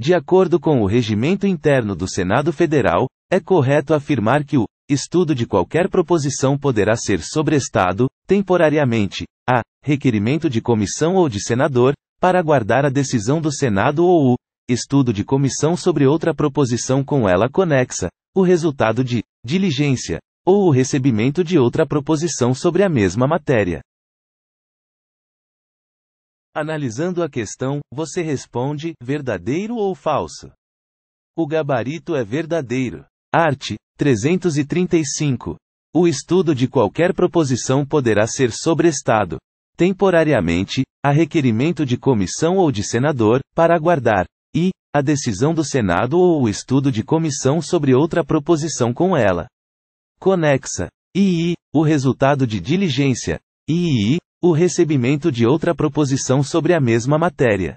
De acordo com o regimento interno do Senado Federal, é correto afirmar que o estudo de qualquer proposição poderá ser sobrestado, temporariamente, a requerimento de comissão ou de senador, para aguardar a decisão do Senado ou o estudo de comissão sobre outra proposição com ela conexa, o resultado de diligência, ou o recebimento de outra proposição sobre a mesma matéria. Analisando a questão, você responde: verdadeiro ou falso? O gabarito é verdadeiro. Arte 335. O estudo de qualquer proposição poderá ser sobrestado, temporariamente, a requerimento de comissão ou de senador, para aguardar, e, a decisão do Senado ou o estudo de comissão sobre outra proposição com ela. Conexa. II. O resultado de diligência. II o recebimento de outra proposição sobre a mesma matéria.